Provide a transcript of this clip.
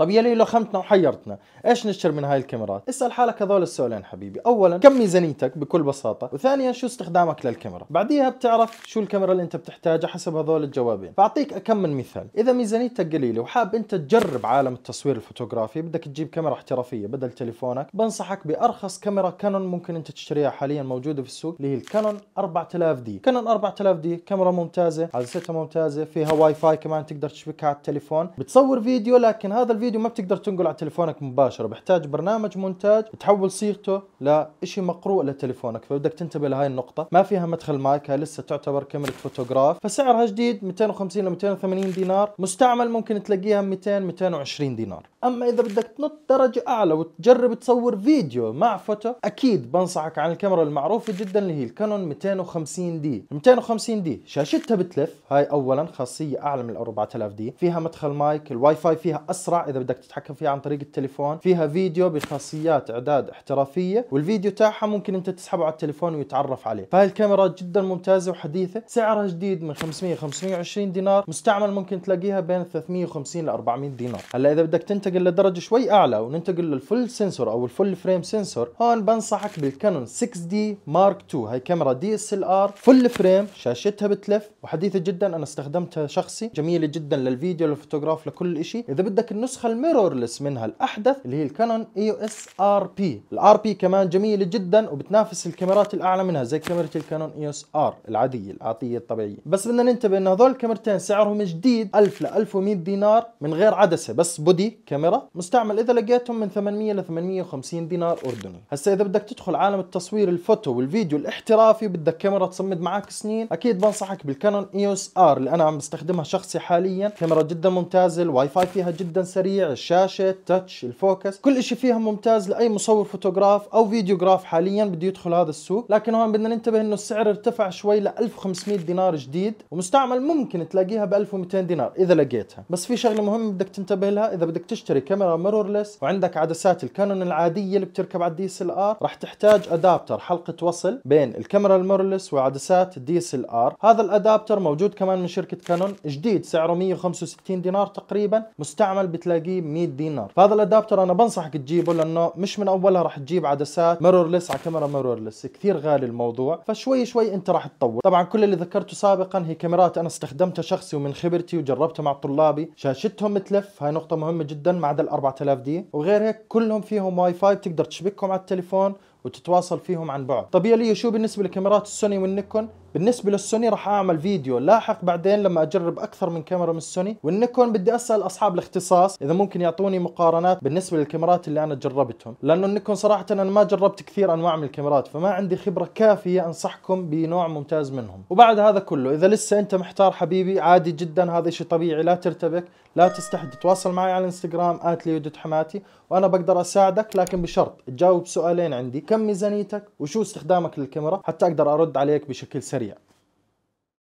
طب يلي لخمتنا وحيرتنا ايش نشتري من هاي الكاميرات اسال حالك هذول السؤالين حبيبي اولا كم ميزانيتك بكل بساطه وثانيا شو استخدامك للكاميرا بعديها بتعرف شو الكاميرا اللي انت بتحتاجها حسب هذول الجوابين فاعطيك كم من مثال اذا ميزانيتك قليله وحاب انت تجرب عالم التصوير الفوتوغرافي بدك تجيب كاميرا احترافيه بدل تليفونك بنصحك بارخص كاميرا كانون ممكن انت تشتريها حاليا موجوده في السوق اللي هي الكانون 4000 دي كانون 4000 دي كاميرا ممتازه عدستها ممتازه فيها واي فاي كمان تقدر تشبكها على التليفون بتصور فيديو لكن هذا الفيديو الفيديو ما بتقدر تنقل على تليفونك مباشره بحتاج برنامج مونتاج تحول صيغته لشيء مقروء لتليفونك فبدك تنتبه لهي النقطه ما فيها مدخل مايك لسه تعتبر كاميرا فوتوغراف فسعرها جديد 250 ل 280 دينار مستعمل ممكن تلاقيها 200 220 دينار اما اذا بدك تنط درجه اعلى وتجرب تصور فيديو مع فوتو اكيد بنصحك عن الكاميرا المعروفه جدا اللي هي الكانون 250 دي 250 دي شاشتها بتلف هاي اولا خاصيه اعلى من 4000 دي فيها مدخل مايك الواي فاي فيها اسرع اذا بدك تتحكم فيها عن طريق التليفون فيها فيديو بخاصيات اعداد احترافيه والفيديو تاعها ممكن انت تسحبه على التليفون ويتعرف عليه فهاي الكاميرا جدا ممتازه وحديثه سعرها جديد من 500 520 دينار مستعمل ممكن تلاقيها بين 350 ل 400 دينار هلا اذا بدك تنتج ننتقل لدرجه شوي اعلى وننتقل للفل سنسور او الفل فريم سنسور هون بنصحك بالكانون 6 دي مارك 2 هي كاميرا دي اس ال ار فل فريم شاشتها بتلف وحديثه جدا انا استخدمتها شخصي جميله جدا للفيديو للفوتوغراف لكل شيء اذا بدك النسخه الميرورلس منها الاحدث اللي هي الكانون اي او اس ار بي الار بي كمان جميله جدا وبتنافس الكاميرات الاعلى منها زي كاميرا الكانون اي او اس ار العاديه العاطية الطبيعيه بس بدنا ننتبه ان هذول الكاميرتين سعرهم جديد 1000 ل 1100 دينار من غير عدسه بس بودي كاميرا الكاميرا مستعمل اذا لقيتهم من 800 ل 850 دينار اردني هسا اذا بدك تدخل عالم التصوير الفوتو والفيديو الاحترافي بدك كاميرا تصمد معك سنين اكيد بنصحك بالكانون ايوس ار اللي انا عم بستخدمها شخصي حاليا كاميرا جدا ممتازه الواي فاي فيها جدا سريع الشاشه التاتش الفوكس كل شيء فيها ممتاز لاي مصور فوتوغراف او فيديوغراف حاليا بده يدخل هذا السوق لكن هون بدنا ننتبه انه السعر ارتفع شوي ل 1500 دينار جديد ومستعمل ممكن تلاقيها ب 1200 دينار اذا لقيتها بس في شغله مهمه بدك تنتبه لها اذا بدك تشتري تشتري كاميرا ميرورلس وعندك عدسات الكانون العاديه اللي بتركب على الدي اس ال ار راح تحتاج ادابتر حلقه وصل بين الكاميرا الميرورلس وعدسات الدي اس ال ار هذا الادابتر موجود كمان من شركه كانون جديد سعره 165 دينار تقريبا مستعمل بتلاقيه 100 دينار فهذا الادابتر انا بنصحك تجيبه لانه مش من اولها راح تجيب عدسات ميرورلس على كاميرا ميرورلس كثير غالي الموضوع فشوي شوي انت راح تطور طبعا كل اللي ذكرته سابقا هي كاميرات انا استخدمتها شخصي ومن خبرتي وجربتها مع طلابي شاشتهم تلف هاي نقطه مهمه جدا ما عدا ال 4000 دي وغير هيك كلهم فيهم واي فاي بتقدر تشبكهم على التليفون وتتواصل فيهم عن بعد طب يا ليو شو بالنسبه لكاميرات السوني والنيكون بالنسبة للسوني راح أعمل فيديو لاحق بعدين لما أجرب أكثر من كاميرا من السوني والنيكون بدي أسأل أصحاب الاختصاص إذا ممكن يعطوني مقارنات بالنسبة للكاميرات اللي أنا جربتهم لأنه النيكون صراحة أنا ما جربت كثير أنواع من الكاميرات فما عندي خبرة كافية أنصحكم بنوع ممتاز منهم وبعد هذا كله إذا لسه أنت محتار حبيبي عادي جدا هذا شيء طبيعي لا ترتبك لا تستحي تتواصل معي على الانستغرام آتليودة حماتي وأنا بقدر أساعدك لكن بشرط تجاوب سؤالين عندي كم ميزانيتك وشو استخدامك للكاميرا حتى أقدر أرد عليك بشكل سريع